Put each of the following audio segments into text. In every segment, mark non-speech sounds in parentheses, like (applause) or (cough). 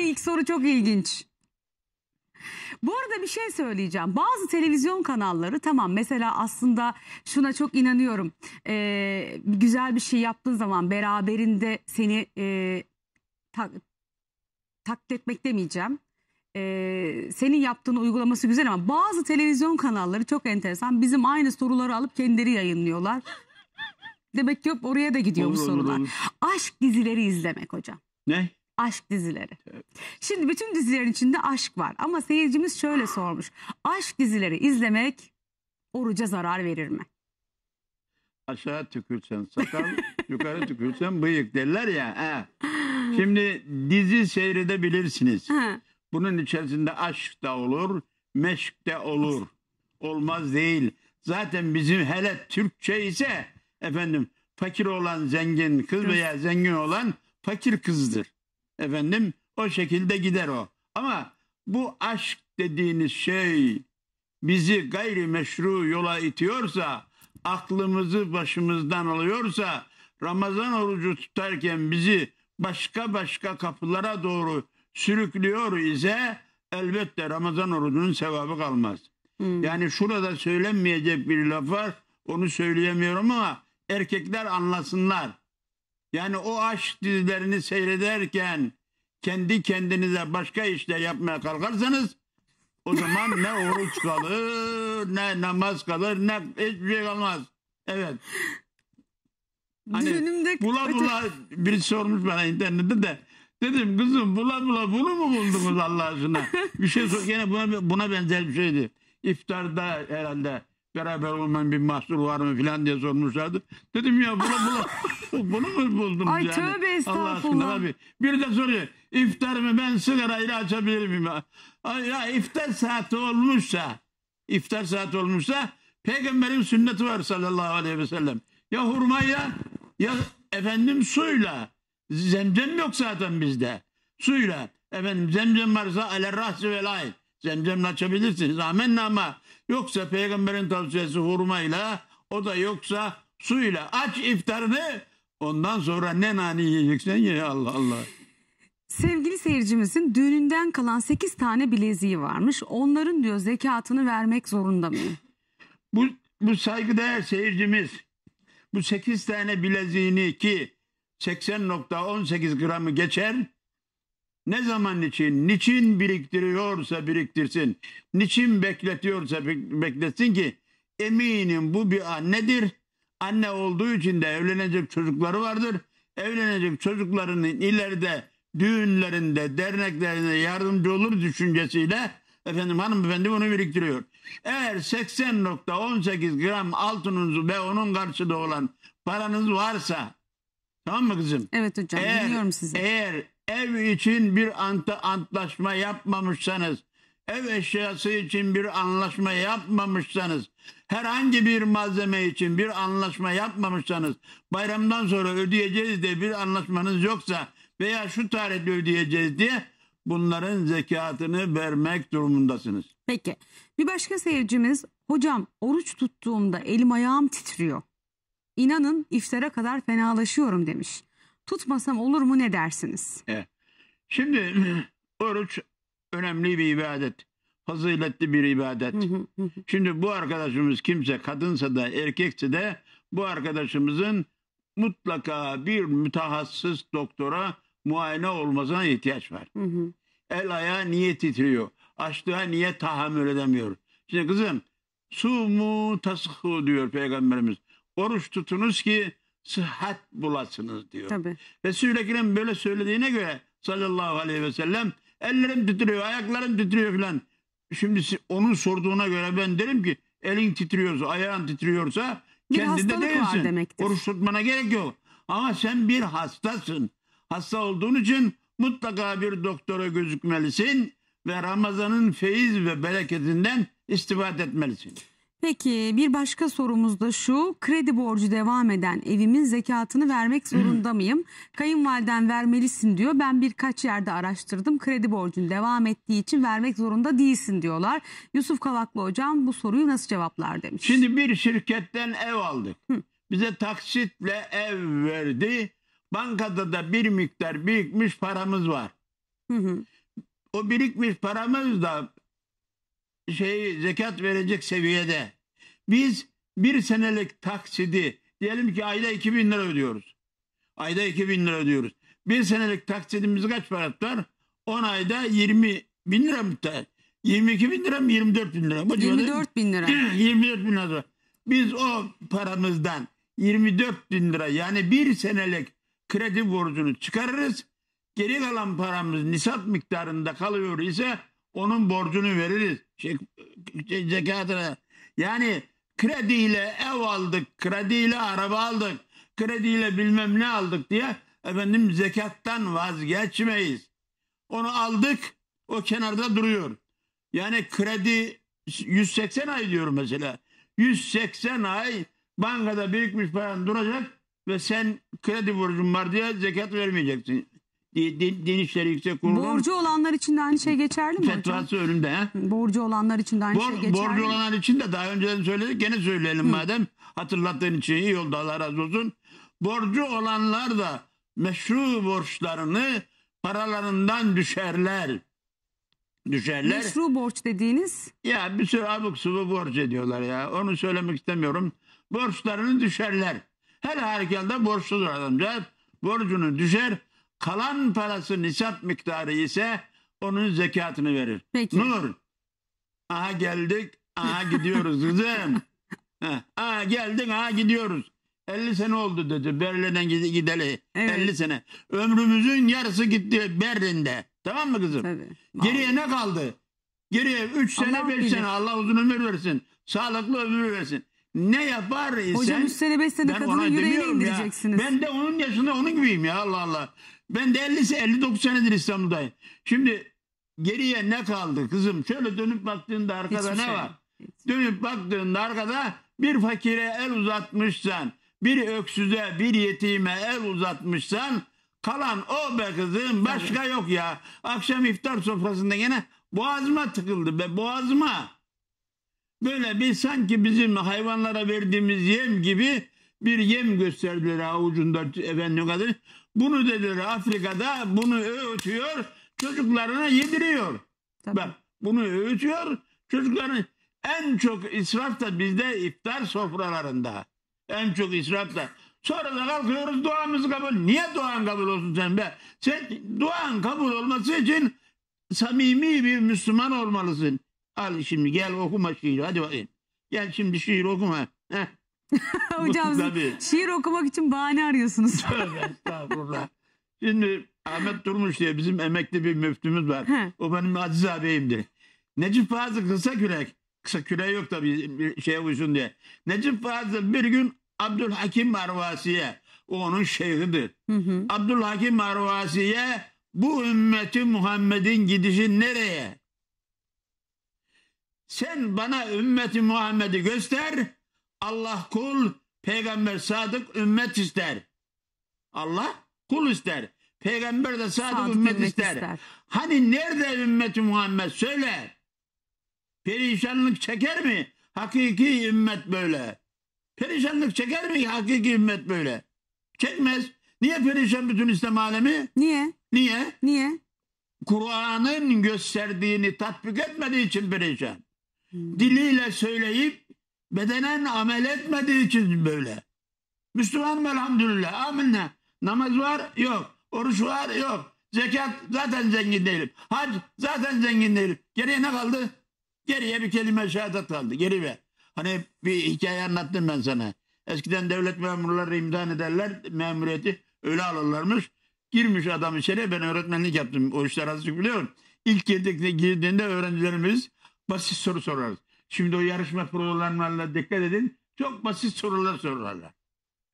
ilk soru çok ilginç. Bu arada bir şey söyleyeceğim. Bazı televizyon kanalları tamam mesela aslında şuna çok inanıyorum. Ee, güzel bir şey yaptığın zaman beraberinde seni e, tak, taklit etmek demeyeceğim. Ee, senin yaptığın uygulaması güzel ama bazı televizyon kanalları çok enteresan. Bizim aynı soruları alıp kendileri yayınlıyorlar. Demek ki oraya da gidiyor bu Olur, olur, sorular. olur. Aşk dizileri izlemek hocam. Ne? aşk dizileri. Evet. Şimdi bütün dizilerin içinde aşk var ama seyircimiz şöyle ah. sormuş. Aşk dizileri izlemek oruca zarar verir mi? Aşağı tükürsen sakal, (laughs) yukarı tükürsen bıyık derler ya. He. Şimdi dizi seyredebilirsiniz. He. Bunun içerisinde aşk da olur, meşk de olur. Olmaz değil. Zaten bizim hele Türkçe ise efendim fakir olan zengin kız veya zengin olan fakir kızdır. Efendim o şekilde gider o. Ama bu aşk dediğiniz şey bizi gayri meşru yola itiyorsa, aklımızı başımızdan alıyorsa, Ramazan orucu tutarken bizi başka başka kapılara doğru sürüklüyor ise elbette Ramazan orucunun sevabı kalmaz. Hmm. Yani şurada söylenmeyecek bir laf var. Onu söyleyemiyorum ama erkekler anlasınlar. Yani o aşk dizilerini seyrederken kendi kendinize başka işler yapmaya kalkarsanız o zaman ne oruç kalır, ne namaz kalır, ne hiçbir şey kalmaz. Evet. Hani Düğünümde bula bula biri sormuş bana internette de dedim kızım bula bula bunu mu buldunuz Allah aşkına? Bir şey sor yine buna buna benzer bir şeydi. İftarda herhalde beraber olmanın bir mahsuru var mı filan diye sormuşlardı. Dedim ya bunu, bunu, (laughs) bunu mu buldunuz Ay yani? tövbe Allah aşkına estağfurullah. abi. Bir de soruyor iftar mı ben sigara ile açabilir miyim? Ay, Ya iftar saati olmuşsa iftar saati olmuşsa peygamberin sünneti var sallallahu aleyhi ve sellem. Ya hurmayla ya efendim suyla. Zemzem yok zaten bizde. Suyla. Efendim zemzem varsa alerrahsi velay. Zemzemle açabilirsiniz. Amenna ama Yoksa peygamberin tavsiyesi hurmayla o da yoksa suyla aç iftarını ondan sonra ne nane yiyeceksen ye Allah Allah. Sevgili seyircimizin düğününden kalan 8 tane bileziği varmış. Onların diyor zekatını vermek zorunda mı? Bu, bu saygıdeğer seyircimiz bu 8 tane bileziğini ki 80.18 gramı geçer ne zaman için, niçin biriktiriyorsa biriktirsin, niçin bekletiyorsa bekletsin ki eminim bu bir nedir? Anne olduğu için de evlenecek çocukları vardır. Evlenecek çocuklarının ileride düğünlerinde, derneklerinde yardımcı olur düşüncesiyle efendim hanımefendi bunu biriktiriyor. Eğer 80.18 gram altınınız ve onun karşılığı olan paranız varsa tamam mı kızım? Evet hocam eğer, biliyorum sizi. Eğer ev için bir antı antlaşma yapmamışsanız, ev eşyası için bir anlaşma yapmamışsanız, herhangi bir malzeme için bir anlaşma yapmamışsanız, bayramdan sonra ödeyeceğiz diye bir anlaşmanız yoksa veya şu tarihte ödeyeceğiz diye bunların zekatını vermek durumundasınız. Peki bir başka seyircimiz hocam oruç tuttuğumda elim ayağım titriyor. İnanın iftara kadar fenalaşıyorum demiş tutmasam olur mu ne dersiniz? Evet. Şimdi (clears throat) oruç önemli bir ibadet. Faziletli bir ibadet. Şimdi bu arkadaşımız kimse kadınsa da erkekse de bu arkadaşımızın mutlaka bir mütehassıs doktora muayene olmasına ihtiyaç var. El ayağı niye titriyor? Açlığa niye tahammül edemiyor? Şimdi kızım su mu tasıhu diyor peygamberimiz. Oruç tutunuz ki sıhhat bulasınız diyor. Tabii. resul böyle söylediğine göre sallallahu aleyhi ve sellem ellerim titriyor, ayaklarım titriyor filan. Şimdi onun sorduğuna göre ben derim ki elin titriyorsa, ayağın titriyorsa kendinde değilsin. Oruç tutmana gerek yok. Ama sen bir hastasın. Hasta olduğun için mutlaka bir doktora gözükmelisin ve Ramazan'ın feyiz ve bereketinden istifade etmelisin. Peki bir başka sorumuz da şu. Kredi borcu devam eden evimin zekatını vermek zorunda mıyım? Kayınvaliden vermelisin diyor. Ben birkaç yerde araştırdım. Kredi borcun devam ettiği için vermek zorunda değilsin diyorlar. Yusuf Kavaklı hocam bu soruyu nasıl cevaplar demiş. Şimdi bir şirketten ev aldık. Bize taksitle ev verdi. Bankada da bir miktar birikmiş paramız var. Hı hı. O birikmiş paramız da şey zekat verecek seviyede. Biz bir senelik taksidi diyelim ki ayda 2000 lira ödüyoruz. Ayda 2000 lira ödüyoruz. Bir senelik taksidimiz kaç para tutar? 10 ayda 20 bin lira mı tutar? 22 bin lira mı 24 bin lira mı? 24 bin lira. 24 (clears throat) bin lira. Biz o paramızdan 24 bin lira yani bir senelik kredi borcunu çıkarırız. Geri kalan paramız nisap miktarında kalıyor ise onun borcunu veririz şey, e, e, zekatına. Yani krediyle ev aldık, krediyle araba aldık, krediyle bilmem ne aldık diye efendim zekattan vazgeçmeyiz. Onu aldık, o kenarda duruyor. Yani kredi 180 ay diyor mesela. 180 ay bankada birikmiş paran duracak ve sen kredi borcun var diye zekat vermeyeceksin de, Din İşleri Yüksek Kurulu'nun... Borcu olanlar için de aynı şey geçerli mi Fetvası hocam? önümde. He? Borcu olanlar için de aynı Bor, şey geçerli Borcu olanlar için de daha önceden söyledik. Gene söyleyelim Hı. madem. Hatırlattığın için iyi oldu Allah razı olsun. Borcu olanlar da meşru borçlarını paralarından düşerler. Düşerler. Meşru borç dediğiniz? Ya bir sürü abuk subuk borç ediyorlar ya. Onu söylemek istemiyorum. Borçlarını düşerler. Her halükarda borçlu adamcağız. Borcunu düşer Kalan parası nisap miktarı ise onun zekatını verir. Peki. Nur. Aha geldik. Aha gidiyoruz kızım. (laughs) aha geldik, aha gidiyoruz. 50 sene oldu dedi. Berlin'den gideli. Evet. 50 sene. Ömrümüzün yarısı gitti Berlin'de. Tamam mı kızım? Tabii. Geriye ne kaldı? Geriye 3 sene 5 sene Allah uzun ömür versin. Sağlıklı ömür versin. Ne yapar isen. Hocam 3 sene 5 sene kadının yüreğine indireceksiniz. Ya. Ben de onun yaşında onun gibiyim ya Allah Allah. Ben de 50, 59 senedir İstanbul'dayım. Şimdi geriye ne kaldı kızım? Şöyle dönüp baktığında arkada Hiçbir ne şey. var? Şey. Dönüp baktığında arkada bir fakire el uzatmışsan, bir öksüze, bir yetime el uzatmışsan kalan o be kızım başka Tabii. yok ya. Akşam iftar sofrasında yine boğazıma tıkıldı be boğazıma. Böyle bir sanki bizim hayvanlara verdiğimiz yem gibi bir yem gösterdiler avucunda efendim kadın. Bunu dediler Afrika'da bunu öğütüyor çocuklarına yediriyor. Tabii. bunu öğütüyor çocukların en çok israf da bizde iftar sofralarında. En çok israf da. Sonra da kalkıyoruz duamız kabul. Niye duan kabul olsun sen be? Sen duan kabul olması için samimi bir Müslüman olmalısın. Al şimdi gel okuma şiir hadi bakayım. Gel şimdi şiir okuma. Heh. (laughs) Hocam Tabii. şiir okumak için bahane arıyorsunuz. (laughs) Tövbe estağfurullah. Şimdi Ahmet Durmuş diye bizim emekli bir müftümüz var. He. O benim aziz ağabeyimdi. Necip Fazıl kısa kürek. Kısa kürek yok tabii şeye uysun diye. Necip Fazıl bir gün Abdülhakim Marvasi'ye o onun şeyhidir. Hı hı. Abdülhakim Marvasi'ye bu ümmeti Muhammed'in gidişi nereye? Sen bana ümmeti Muhammed'i göster, Allah kul, peygamber sadık, ümmet ister. Allah kul ister. Peygamber de sadık, sadık ümmet, ümmet ister. ister. Hani nerede ümmeti Muhammed söyle. Perişanlık çeker mi? Hakiki ümmet böyle. Perişanlık çeker mi hakiki ümmet böyle? Çekmez. Niye perişan bütün İslam alemi? Niye? Niye? Niye? Kur'an'ın gösterdiğini tatbik etmediği için perişan. Hmm. Diliyle söyleyip Bedenen amel etmediği için böyle. Müslümanım elhamdülillah. Aminle. Namaz var? Yok. Oruç var? Yok. Zekat zaten zengin değilim. Hac zaten zengin değilim. Geriye ne kaldı? Geriye bir kelime şehadet kaldı. Geri ver. Hani bir hikaye anlattım ben sana. Eskiden devlet memurları imtihan ederler. Memuriyeti öyle alırlarmış. Girmiş adam içeri. Ben öğretmenlik yaptım. O işler azıcık biliyorum. İlk girdiğinde, girdiğinde öğrencilerimiz basit soru sorarız. Şimdi o yarışma programlarına dikkat edin. Çok basit sorular sorarlar.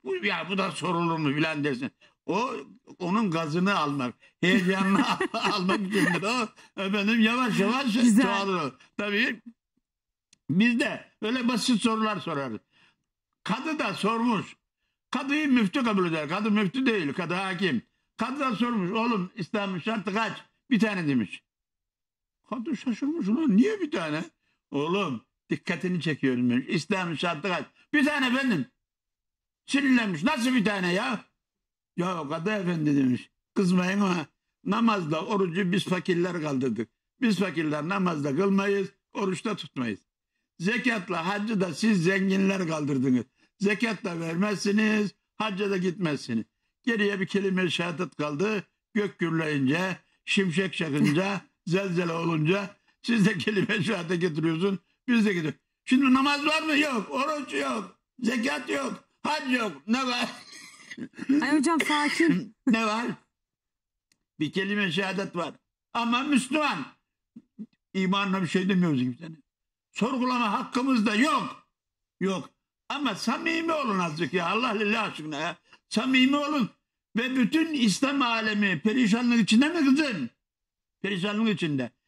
Bu, ya bu da sorulur mu filan desin. O onun gazını almak, heyecanını (laughs) almak için O efendim yavaş yavaş çoğalır. Tabii biz de öyle basit sorular sorarız. Kadı da sormuş. Kadıyı müftü kabul eder. Kadı müftü değil, kadı hakim. Kadı da sormuş. Oğlum İslam'ın şartı kaç? Bir tane demiş. Kadın şaşırmış. Ulan niye bir tane? Oğlum dikkatini çekiyorum ben. İslam şartı kaç? Bir tane efendim. Sinirlenmiş. Nasıl bir tane ya? Ya Kadı Efendi demiş. Kızmayın ama namazla orucu biz fakirler kaldırdık. Biz fakirler namazda kılmayız, oruçta tutmayız. Zekatla haccı da siz zenginler kaldırdınız. zekatla da vermezsiniz, hacca da gitmezsiniz. Geriye bir kelime şehadet kaldı. Gök gürleyince, şimşek çakınca, (laughs) zelzele olunca siz de kelime şahate getiriyorsun. Biz de gidiyoruz. Şimdi namaz var mı? Yok. Oruç yok. Zekat yok. Hac yok. Ne var? Ay hocam sakin. (laughs) ne var? Bir kelime şehadet var. Ama Müslüman. İmanla bir şey demiyoruz kimsenin. Sorgulama hakkımız da yok. Yok. Ama samimi olun azıcık ya. Allah lillah aşkına ya. Samimi olun. Ve bütün İslam alemi perişanlık içinde mi kızım? Perişanlık içinde.